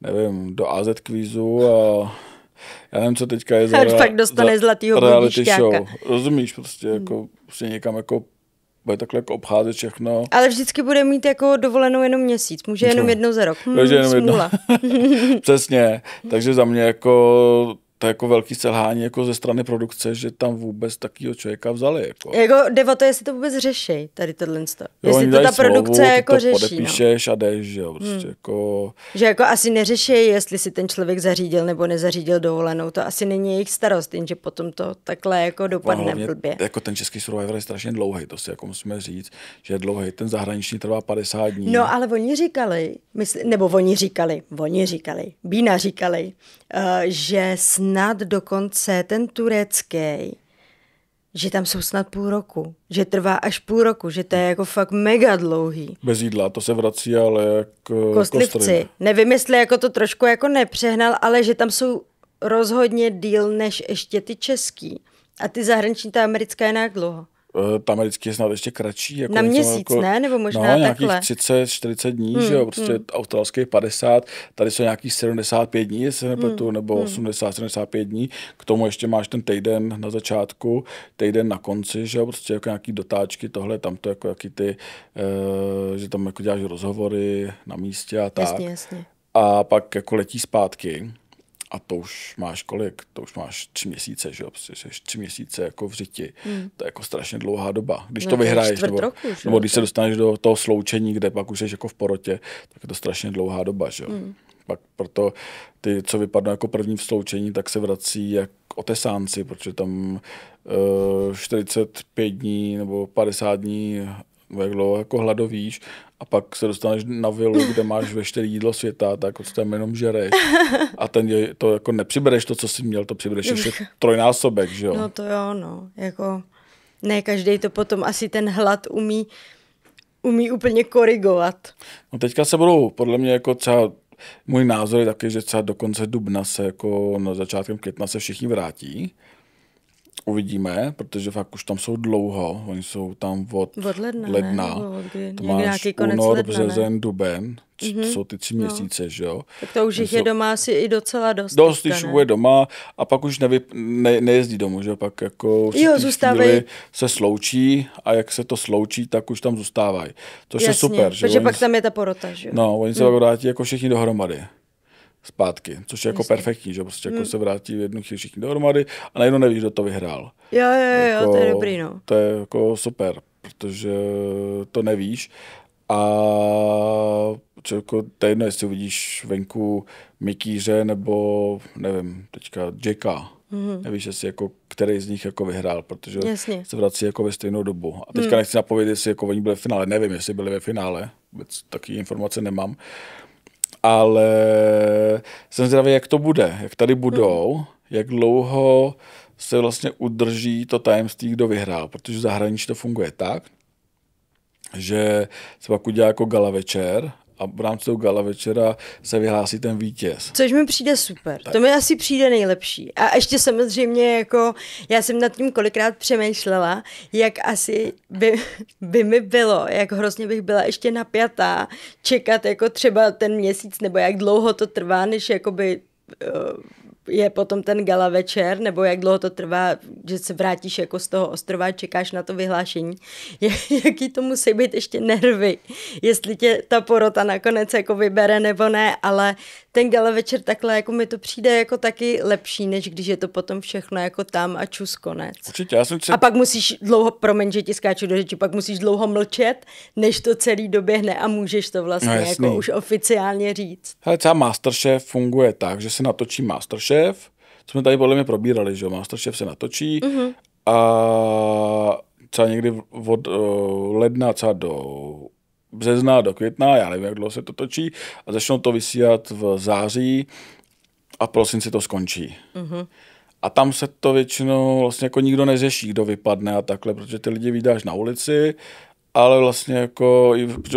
nevím, do AZ kvízu a já nevím, co teďka je za, fakt dostane za reality show. Rozumíš, prostě jako, hmm. prostě někam jako bude takhle jako obcházet všechno. Ale vždycky bude mít jako dovolenou jenom měsíc, může jenom jednou za rok. Hmm, Takže jenom jedno. Přesně, takže za mě jako to je jako velký selhání jako ze strany produkce, že tam vůbec takýho člověka vzali. Jako, jako jde o to, jestli to vůbec řeší, tady tohle. Stav. Jo, jestli to ta produkce slovu, jako to řeší. No. podepíšeš no. a jdeš, že jo, prostě hmm. jako... Že jako asi neřeší, jestli si ten člověk zařídil nebo nezařídil dovolenou, to asi není jejich starost, jenže potom to takhle jako no, dopadne hlavně, blbě. Jako ten český Survivor je strašně dlouhý, to si jako musíme říct, že je dlouhý, ten zahraniční trvá 50 dní. No ale oni říkali, mysl... nebo oni říkali, oni říkali, Bína říkali, uh, že snad znát dokonce ten turecký, že tam jsou snad půl roku, že trvá až půl roku, že to je jako fakt mega dlouhý. Bez jídla, to se vrací, ale jak eh, kostlivci. Nevím, jestli jako to trošku jako nepřehnal, ale že tam jsou rozhodně díl než ještě ty český. A ty zahraniční, ta americká je nějak dlouho. Eh, tam americký je snad ještě kratší. Jako Na měsíc, jako, ne? Nebo možná no, takhle. nějakých 30, 40 dní, hmm, že jo, prostě hmm. australský 50, tady jsou nějakých 75 dní, jestli nepletu, hmm, nebo 80, hmm. 75 dní, k tomu ještě máš ten týden na začátku, týden na konci, že jo, prostě jako nějaký dotáčky, tohle, tamto, jako jaký ty, uh, že tam jako děláš rozhovory na místě a tak. Jasně, jasně. A pak jako letí zpátky a to už máš kolik? To už máš tři měsíce, že jo? Jsi tři měsíce jako v řiti. Hmm. To je jako strašně dlouhá doba. Když no, to vyhraješ, nebo, roku, že? nebo když se dostaneš do toho sloučení, kde pak už jsi jako v porotě, tak je to strašně dlouhá doba, že jo? Hmm. Pak proto ty, co vypadnou jako první v sloučení, tak se vrací jak otesánci, protože tam uh, eh, 45 dní nebo 50 dní jak dlouho jako hladovíš a pak se dostaneš na vilu, kde máš veškeré jídlo světa, tak od tam jenom žereš. A ten je, to jako nepřibereš to, co jsi měl, to přibereš ještě trojnásobek, že jo? No to jo, no. Jako ne každý to potom asi ten hlad umí, umí úplně korigovat. No teďka se budou podle mě jako třeba můj názor je taky, že třeba do konce dubna se jako na začátkem května se všichni vrátí uvidíme, protože fakt už tam jsou dlouho, oni jsou tam od, od ledna, ledna. Ne? to máš nějaký konec únor, březen, mhm. duben, mm-hmm. jsou ty tři no. měsíce, že jo. Tak to už jich je doma asi i docela dost. Dost, když je doma a pak už nevy, ne, nejezdí domů, že pak jako jo, zůstávají. se sloučí a jak se to sloučí, tak už tam zůstávají. Což Jasně, je super, že Protože oni... pak tam je ta porota, že jo. No, oni se mm. vrátí jako všichni dohromady zpátky, což je jako Jasně. perfektní, že prostě jako hmm. se vrátí v jednu chvíli všichni dohromady a najednou nevíš, kdo to vyhrál. Jo, jo, jako, jo, to je jako, dobrý, no. To je jako super, protože to nevíš a jako, to jako, je jedno, jestli uvidíš venku Mikíře nebo, nevím, teďka Jacka. Mm-hmm. Nevíš, jestli jako, který z nich jako vyhrál, protože Jasně. se vrací jako ve stejnou dobu. A teďka mm. nechci napovědět, jestli jako oni byli v finále. Nevím, jestli byli ve finále. Vůbec taky informace nemám ale jsem zdravý, jak to bude, jak tady budou, hmm. jak dlouho se vlastně udrží to tajemství, kdo vyhrál, protože v zahraničí to funguje tak, že se pak udělá jako gala večer a v rámci toho gala večera se vyhlásí ten vítěz. Což mi přijde super, tak. to mi asi přijde nejlepší. A ještě samozřejmě, jako já jsem nad tím kolikrát přemýšlela, jak asi by, by mi bylo, jak hrozně bych byla ještě napjatá, čekat jako třeba ten měsíc, nebo jak dlouho to trvá, než jakoby uh, je potom ten gala večer, nebo jak dlouho to trvá, že se vrátíš jako z toho ostrova a čekáš na to vyhlášení, jaký to musí být ještě nervy, jestli tě ta porota nakonec jako vybere nebo ne, ale ten gala večer takhle jako mi to přijde jako taky lepší, než když je to potom všechno jako tam a čus konec. Určitě, já jsem tři... A pak musíš dlouho, promiň, že ti skáču do řeči, pak musíš dlouho mlčet, než to celý doběhne a můžeš to vlastně no, jako už oficiálně říct. Hele, třeba Masterchef funguje tak, že se natočí Masterchef Masterchef, co jsme tady podle mě probírali, že jo, Masterchef se natočí mm-hmm. a třeba někdy od uh, ledna třeba do března, do května, já nevím, jak dlouho se to točí, a začnou to vysílat v září a prosím si to skončí. Mm-hmm. A tam se to většinou vlastně jako nikdo neřeší, kdo vypadne a takhle, protože ty lidi vydáš na ulici, ale vlastně jako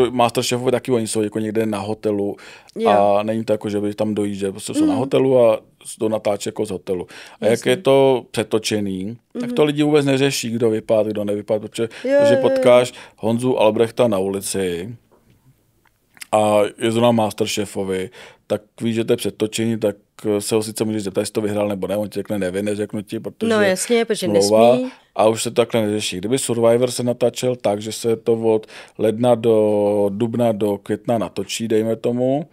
Masterchefové taky oni jsou jako někde na hotelu yeah. a není to jako, že by tam dojížděli, prostě jsou mm. na mhm. hotelu a to natáče jako z hotelu. A Jasně. jak je to přetočený, mm-hmm. tak to mhm. lidi vůbec neřeší, kdo vypadá, kdo nevypadá, protože je, že potkáš je. Honzu Albrechta na ulici a je zrovna Masterchefovi, tak víš, že to je přetočení, tak eh, se ho sice můžeš zeptat, jestli to vyhrál nebo ne, on ti řekne nevy, neřeknu ti, protože No jasně, protože mluvá, nesmí. A už se to takhle neřeší. Kdyby Survivor se natáčel tak, že se to od ledna do dubna do května natočí, dejme tomu,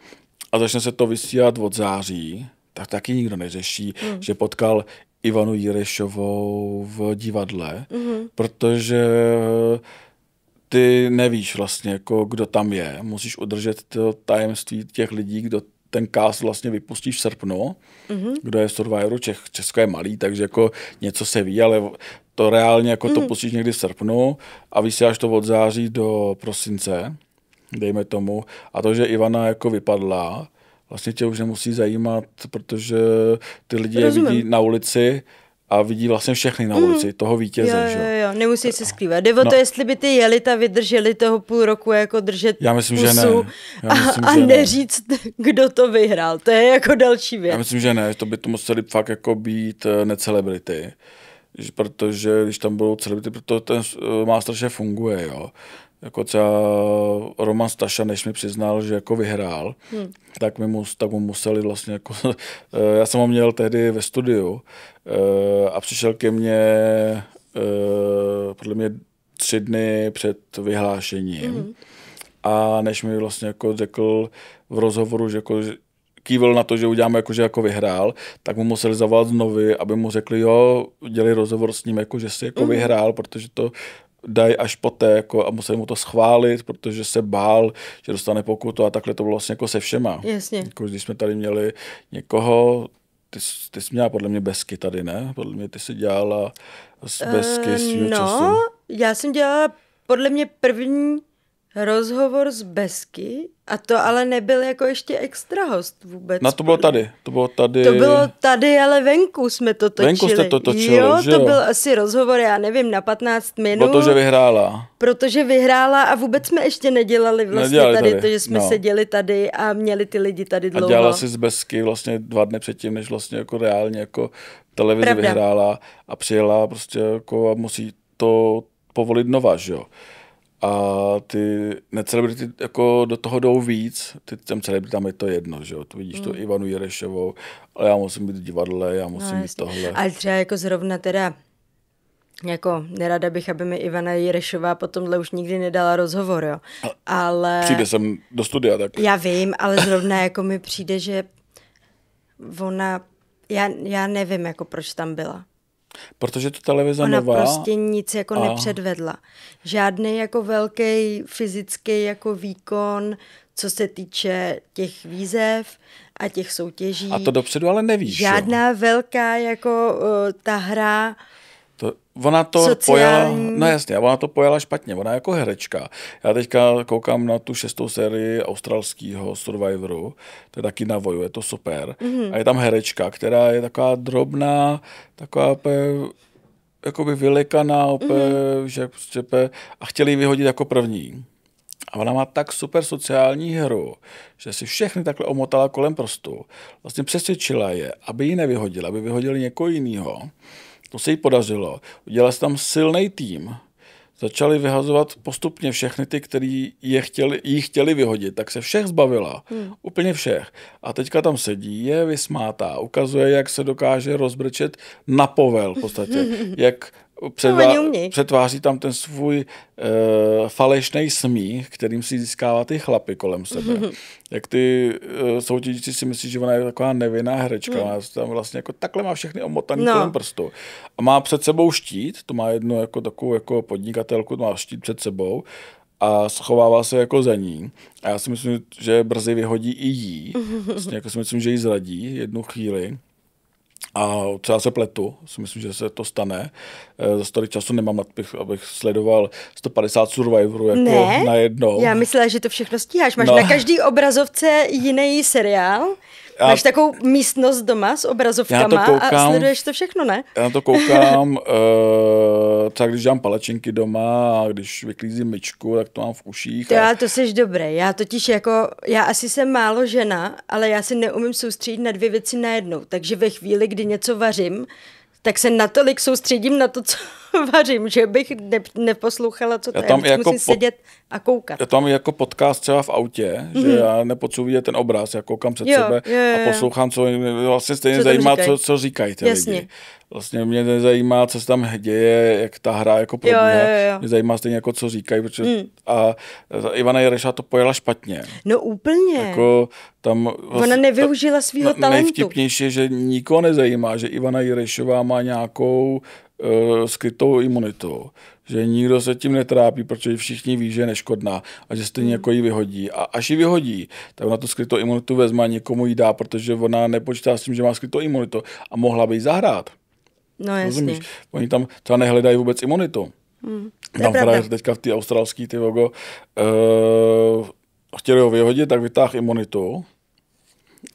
a začne se to vysílat od září, tak taky nikdo neřeší, mm. že potkal Ivanu Jirešovou v divadle, mm. protože ty nevíš vlastně, jako, kdo tam je. Musíš udržet to tajemství těch lidí, kdo ten cast vlastně vypustí v srpnu, mm-hmm. kdo je v Survivoru, Čech, Česko je malý, takže jako něco se ví, ale to reálně jako mm-hmm. to hmm. pustíš někdy v srpnu a vysíláš to od září do prosince, dejme tomu. A to, že Ivana jako vypadla, vlastně tě už nemusí zajímat, protože ty lidi Rozumím. je vidí na ulici a vidí vlastně všechny na mhm. ulici, mm. toho vítěze. Jo, jo, jo, nemusí se skrývat. Jde no. to, jestli by ty jelita vydrželi toho půl roku jako držet Já myslím, pusu že ne. Já myslím, a, a že neříct, ne. kdo to vyhrál. To je jako další věc. Já myslím, že ne. To by to museli fakt jako být eh, necelebrity protože když tam budou celebrity, proto ten eh, Masterchef funguje, jo jako třeba Roman Staša, než mi přiznal, že jako vyhrál, hmm. tak, mi mus, tak mu museli vlastně jako, eh, já jsem ho měl tehdy ve studiu eh, a přišel ke mně eh, podle mě tři dny před vyhlášením hmm. a než mi vlastně jako řekl v rozhovoru, že jako, kývil na to, že uděláme jako, že jako vyhrál, tak mu museli zavolat znovu, aby mu řekli, jo, dělali rozhovor s ním, jako, že si jako mm. vyhrál, protože to dají až poté jako, a museli mu to schválit, protože se bál, že dostane pokutu a takhle to bylo vlastně jako se všema. Jasně. Jako, když jsme tady měli někoho, ty, ty jsi měla podle mě besky tady, ne? Podle mě ty jsi dělala eh, z besky uh, svýho no, času. já jsem dělala podle mě první rozhovor z besky a to ale nebyl jako ještě extra host vůbec. Na to bylo tady, to bylo tady. To bylo tady, ale venku jsme to točili. Venku jste to točili, jo? Že to jo? byl asi rozhovor, já nevím, na 15 minut. Protože vyhrála. Protože vyhrála a vůbec jsme ještě nedělali vlastně nedělali tady, tady, to, že jsme no. seděli tady a měli ty lidi tady dlouho. A dělala si z Besky vlastně dva dny předtím, než vlastně jako reálně jako televizi Pravda. vyhrála a přijela prostě jako a musí to povolit nová, že jo a ty necelebrity jako do toho jdou víc, ty těm celebritám je to jedno, že jo, tu vidíš mm. tu Ivanu Jerešovou, ale já musím být v divadle, já no, musím no, být tohle. Ale třeba jako zrovna teda jako nerada bych, aby mi Ivana Jerešová potomhle už nikdy nedala rozhovor, jo. Ale... Přijde sem do studia, tak... Já vím, ale zrovna jako mi přijde, že ona... Já, já nevím, jako proč tam byla. Protože to televize Ona nová. prostě nic jako a... nepředvedla. Žádný jako velký fyzický jako výkon, co se týče těch výzev a těch soutěží. A to dopředu ale nevíš. Žádná jo? velká jako uh, ta hra to, ona to Sociální. pojala, no jasně, ona to pojala špatně, ona jako herečka. Já teďka koukám na tu šestou sérii australského Survivoru, to je taky na voju, je to super. Mm-hmm. A je tam herečka, která je taková drobná, taková pe, jakoby vylekaná, pe, mm-hmm. že prostě pe, a chtěli ji vyhodit jako první. A ona má tak super sociální hru, že si všechny takhle omotala kolem prostu. Vlastně přesvědčila je, aby ji nevyhodila, aby vyhodili někoho jiného. To se jí podařilo. Udělali tam silný tým. Začali vyhazovat postupně všechny ty, kteří jí chtěli, chtěli vyhodit, tak se všech zbavila. Hmm. Úplně všech. A teďka tam sedí, je vysmátá, ukazuje, jak se dokáže rozbrčet na povel v podstatě. jak předvá- no, přetváří tam ten svůj uh, eh, falešný smích, kterým si získává ty chlapy kolem sebe. Jak ty uh, soutěžící si myslí, že ona je taková nevinná herečka, mm. ona tam vlastně jako takhle má všechny omotaný no. kolem prstu. A má před sebou štít, to má jednu jako takovou jako podnikatelku, to má štít před sebou a schovává se jako za ní. A já si myslím, že brzy vyhodí i jí. Vlastně jako si myslím, že ji zradí jednu chvíli a třeba se pletu, si myslím, že se to stane. Eh, Za tolik času nemám, abych, abych sledoval 150 Survivorů jako ne? jedno. Já myslela, že to všechno stíháš. Máš no. na každý obrazovce jiný seriál. Já, Máš takovou místnost doma s obrazovkama koukám, a sleduješ to všechno, ne? Já to koukám, uh, třeba když dám palačinky doma a když vyklízím myčku, tak to mám v uších. To a... to seš dobré, já totiž jako, já asi jsem málo žena, ale já si neumím soustředit na dvě věci najednou, takže ve chvíli, kdy něco vařím, tak se natolik soustředím na to, co vařím, že bych ne, neposlouchala, co to já tam je. Jako musím pod, sedět a koukat. Já tam jako podcast třeba v autě, mm-hmm. že mhm. já nepotřebuji vidět ten obraz, já koukám před jo, sebe jo, jo, a poslouchám, co vlastně stejně co zajímá, říkaj? co, co říkají ty Jasně. lidi. Vlastně mě nezajímá, co se tam děje, jak ta hra jako probíhá. Jo, jo, jo. Mě zajímá stejně jako, co říkají, protože mm. a Ivana Jereša to pojela špatně. No úplně. Jako tam vlastně Ona nevyužila svého talentu. Nejvtipnější je, že nikoho nezajímá, že Ivana Jerešová má nějakou Eh, skrytou imunitou, že nikdo se tím netrápí, protože všichni ví, že je neškodná a že stejně jako ji vyhodí. A až ji vyhodí, tak ona tu skrytou imunitu vezme a někomu ji dá, protože ona nepočítá s tím, že má skrytou imunitu a mohla by ji zahrát. No jasně. Rozumíš? Oni tam třeba nehledají vůbec imunitu. Hmm. Tam frajer teďka v té australské ty logo uh, eh, chtěli ho vyhodit, tak vytáhl imunitu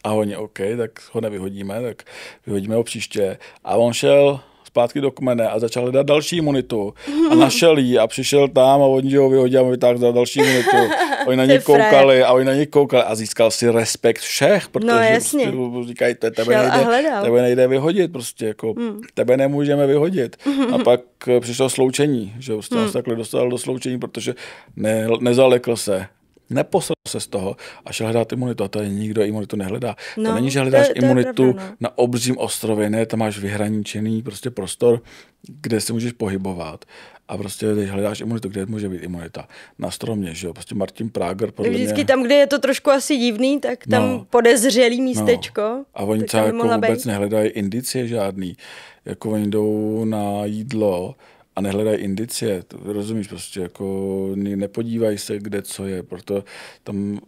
a oni OK, tak ho nevyhodíme, tak vyhodíme ho příště. A on šel zpátky do kmene a začal hledat další imunitu. A našel ji a přišel tam a oni ho vyhodili a vytáhl za další imunitu. Oni na něj koukali a oni na něj koukali a získal si respekt všech, no, protože no, jasně. říkají, te, tebe, nejde, tebe nejde vyhodit, prostě jako hmm. tebe nemůžeme vyhodit. A pak eh, přišlo sloučení, že prostě hmm. takhle dostal do sloučení, protože ne, nezalekl se, neposral se z toho a šel hledat imunitu. A tady nikdo imunitu nehledá. No, to není, že hledáš to, to imunitu pravda, no. na obřím ostrově, ne, tam máš vyhraničený prostě prostor, kde se můžeš pohybovat. A prostě, když hledáš imunitu, kde může být imunita? Na stromě, že jo? Prostě Martin Prager podle Vždycky mě... tam, kde je to trošku asi divný, tak tam no, podezřelý no. místečko. No. A oni třeba jako vůbec být. nehledají indicie žádný. Jako oni jdou na jídlo, a nehledají indicie, to rozumíš, prostě jako nepodívají se, kde co je, proto tam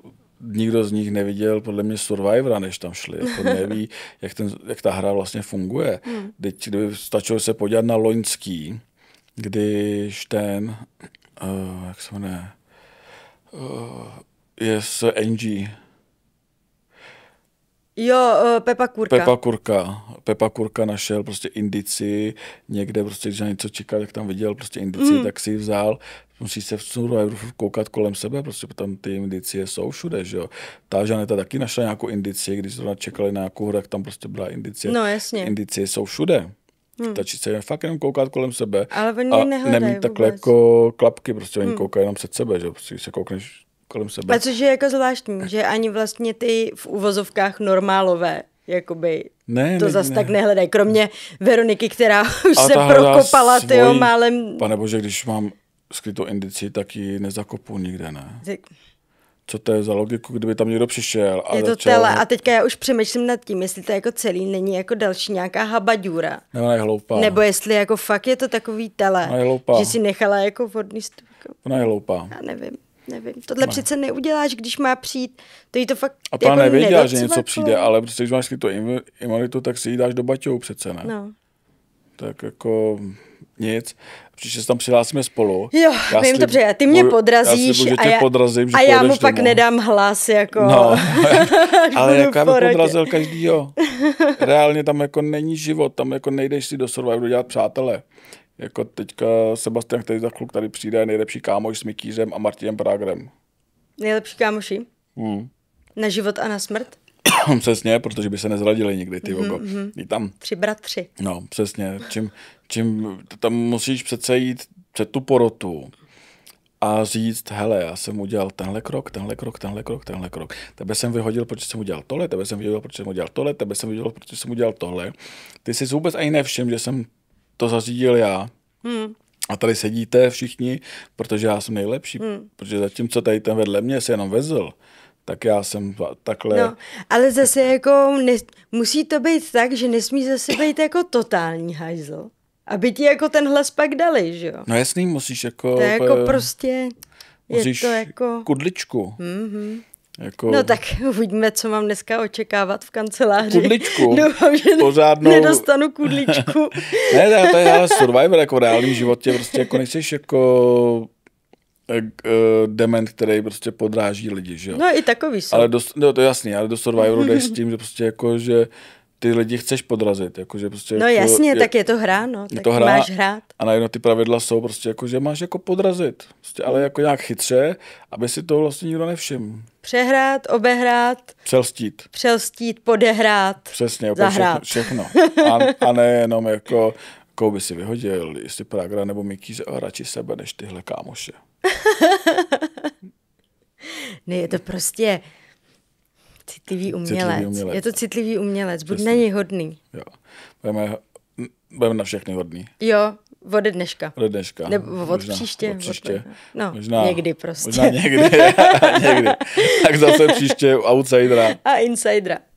nikdo z nich neviděl podle mě Survivora, než tam šli. Jako neví, jak, ten, jak ta hra vlastně funguje. Hmm. Teď kdyby stačilo se podívat na loňský, když ten, uh, jak se jmenuje, uh, je s Angie, Jo, eh, Pepa Kurka. Pepa Kurka. Pepa Kurka našel prostě indici, někde prostě, když na něco čekal, jak tam viděl prostě indici, mm. tak si ji vzal. Musí se v Survivoru koukat kolem sebe, prostě tam ty indicie jsou všude, že jo. Ta Žaneta taky našla nějakou indici, když zrovna čekali na nějakou hru, tak tam prostě byla indicie. No jasně. Indicie jsou všude. Hmm. Tačí se fakt jenom koukat kolem sebe. Ale oni a nemít takhle vůbec. jako klapky, prostě oni hmm. koukají jenom před sebe, že prostě, když se koukneš kolem sebe. A což je jako zvláštní, eh. že ani vlastně ty v uvozovkách normálové jakoby ne, to ne, zas ne. tak nehledají. Kromě Veroniky, která už a se prokopala, svojí, tyjo, málem. Pane bože, když mám skrytou indici, tak ji nezakopu nikde, ne? Co to je za logiku, kdyby tam někdo přišel? A je to začal... tele a teďka já už přemýšlím nad tím, jestli to jako celý není jako další nějaká habadura. Ne, ona je hloupá. Nebo jestli jako fakt je to takový tele, že si nechala jako vodný stůl. Ona je hloupá. Já nevím nevím. Tohle ne. přece neuděláš, když má přijít, to jí to fakt A ta jako nevěděla, že něco přijde, ale prostě, když máš tu imunitu, tak si ji dáš do baťou přece, ne? No. Tak jako nic. Příště se tam přihlásíme spolu. Jo, já vím slib, dobře, ty mě podrazíš slibu, a, já, podrazím, a já mu pak domů. nedám hlas, jako. No, ale jako já bych podrazil každýho. Reálně tam jako není život, tam jako nejdeš si do survivoru dělat přátelé. Jako teďka Sebastian za kluk tady přijde, nejlepší kámoš s Mikířem a Martinem Prágrem. Nejlepší kámoši? Hmm. Na život a na smrt? přesně, protože by se nezradili nikdy, ty mhm, vogo. Mm-hmm. tam. Tři bratři. No, přesně. Čím, čím tam musíš přece jít před tu porotu a říct, hele, já jsem udělal tenhle krok, tenhle krok, tenhle krok, tenhle krok. Tebe jsem vyhodil, protože jsem udělal tohle, tebe jsem vyhodil, protože jsem udělal tohle, tebe jsem vyhodil, protože jsem udělal tohle. Ty jsi vůbec ani nevšiml, že jsem to zařídil já. Hmm. A tady sedíte všichni, protože já jsem nejlepší. Hmm. Protože zatímco tady ten vedle mě se jenom vezl, tak já jsem takhle... No, ale zase jako ne, musí to být tak, že nesmí zase být jako totální hajzl. Aby ti jako ten hlas pak dali, že jo? No jasný, musíš jako... To je jako prostě... Musíš je to jako... kudličku. Mm-hmm. Jako... No tak uvidíme, co mám dneska očekávat v kanceláři. Kudličku. Doufám, že Pořádnou... nedostanu kudličku. ne, ne, to je survivor, jako v reálném životě, prostě jako nejsiš jako eh, eh, dement, který prostě podráží lidi, že jo. No i takový jsou. Ale do, no, to je jasný, ale do Survivoru jdeš s tím, že prostě jako, že ty lidi chceš podrazit. Jakože prostě no jako, jasně, je, tak je to hra, no. Je tak to hra, máš hrát. A najednou ty pravidla jsou prostě jako, že máš jako podrazit. Prostě, ale jako nějak chytře, aby si to vlastně nikdo nevšiml. Přehrát, obehrát. Přelstít. Přelstít, podehrát. Přesně, jako zahrát. všechno. všechno. A, a nejenom jako, koho by si vyhodil, jestli Pragra nebo Mikýře, že radši sebe než tyhle kámoše. ne, je to prostě Citlivý umělec. citlivý umělec. Je to citlivý umělec, buď Přesně. na něj hodný. Jo. Budeme, budeme na všechny hodný. Jo, ode dneška. Ode dneška. Nebo od možná, příště. Od příště. Od, no, možná, někdy prostě. Možná někdy. někdy. Tak zase příště outsidera. A insidera.